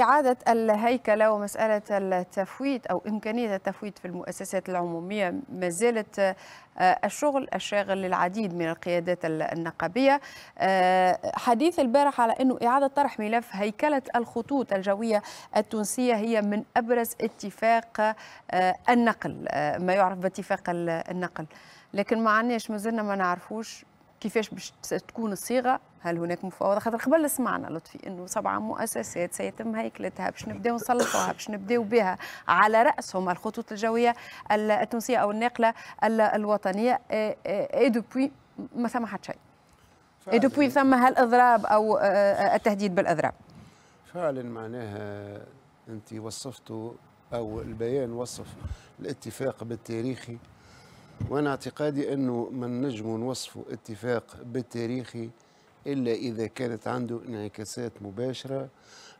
إعادة الهيكلة ومسألة التفويت أو إمكانية التفويت في المؤسسات العمومية ما زالت آه، الشغل الشاغل للعديد من القيادات النقابية آه، حديث البارح على أنه إعادة طرح ملف هيكلة الخطوط الجوية التونسية هي من أبرز اتفاق آه، النقل ما يعرف باتفاق النقل لكن ما عناش ما زلنا ما نعرفوش كيفاش باش تكون الصيغه هل هناك مفاوضه خاطر قبل سمعنا لطفي انه سبعه مؤسسات سيتم هيكلتها باش نبداو نصلحوها باش نبداو بها على راسهم الخطوط الجويه التونسيه او الناقله الوطنيه اي آه، دوبوي آه، آه، ما ثم حتى شيء اي دوبوي ثم هالاضراب او التهديد بالاضراب فعلا معناها انت وصفتوا او البيان وصف الاتفاق بالتاريخي وأنا اعتقادي أنه ما نجم نوصفه اتفاق بالتاريخي إلا إذا كانت عنده انعكاسات مباشرة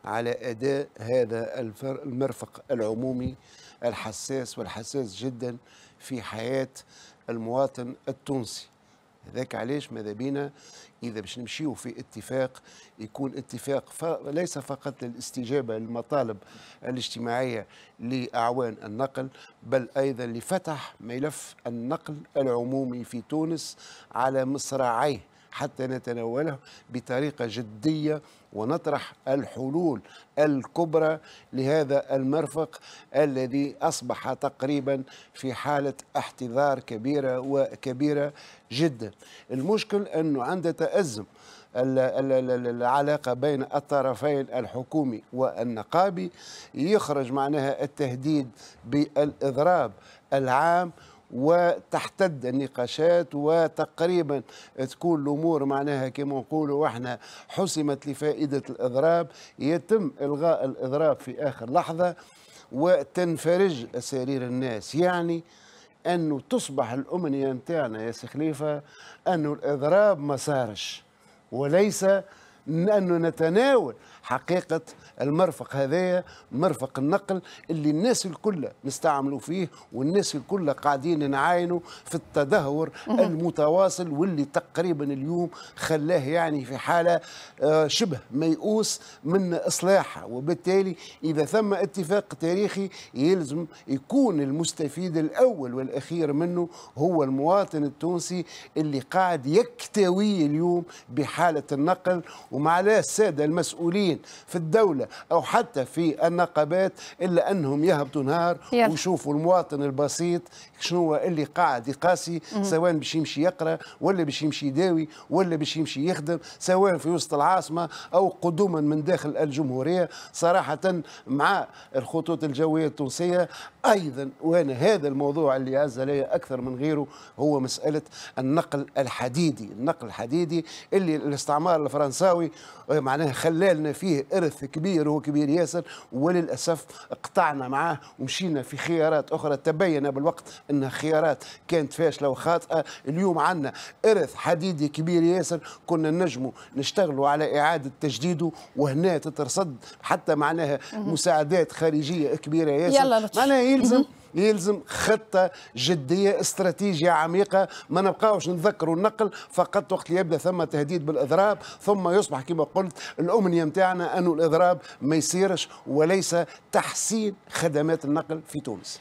على أداء هذا المرفق العمومي الحساس والحساس جدا في حياة المواطن التونسي ذاك علاش ماذا بينا اذا باش نمشيو في اتفاق يكون اتفاق ليس فقط للاستجابه للمطالب الاجتماعيه لاعوان النقل بل ايضا لفتح ملف النقل العمومي في تونس على مصراعيه حتى نتناوله بطريقه جديه ونطرح الحلول الكبرى لهذا المرفق الذي اصبح تقريبا في حاله احتضار كبيره وكبيره جدا. المشكل انه عند تازم العلاقة بين الطرفين الحكومي والنقابي يخرج معناها التهديد بالإضراب العام وتحتد النقاشات وتقريبا تكون الامور معناها كما نقولوا احنا حسمت لفائده الاضراب يتم الغاء الاضراب في اخر لحظه وتنفرج اسارير الناس يعني انه تصبح الامنيه نتاعنا يا سي خليفه انه الاضراب ما صارش وليس أنه نتناول حقيقة المرفق هذايا مرفق النقل اللي الناس الكل نستعملوا فيه والناس الكل قاعدين نعاينوا في التدهور المتواصل واللي تقريبا اليوم خلاه يعني في حالة آه، شبه ميؤوس من إصلاحه وبالتالي إذا ثم اتفاق تاريخي يلزم يكون المستفيد الأول والأخير منه هو المواطن التونسي اللي قاعد يكتوي اليوم بحالة النقل ومعلاه الساده المسؤولين في الدوله او حتى في النقابات الا انهم يهبطوا نهار ويشوفوا المواطن البسيط شنو اللي قاعد يقاسي سواء باش يمشي يقرا ولا باش يمشي يداوي ولا باش يمشي يخدم سواء في وسط العاصمه او قدوما من داخل الجمهوريه صراحه مع الخطوط الجويه التونسيه ايضا وانا هذا الموضوع اللي عز علي اكثر من غيره هو مساله النقل الحديدي النقل الحديدي اللي الاستعمار الفرنساوي معناها خلالنا فيه إرث كبير هو كبير ياسر وللأسف قطعنا معاه ومشينا في خيارات أخرى تبين بالوقت أنها خيارات كانت فاشلة وخاطئة اليوم عندنا إرث حديدي كبير ياسر كنا نجموا نشتغلوا على إعادة تجديده وهنا تترصد حتى معناها مساعدات خارجية كبيرة ياسر يلا معناها يلزم يلزم خطة جدية استراتيجية عميقة ما نبقاوش نذكر النقل فقط وقت يبدأ ثم تهديد بالإضراب ثم يصبح كما قلت الأمنية متاعنا أن الإضراب ما يصيرش وليس تحسين خدمات النقل في تونس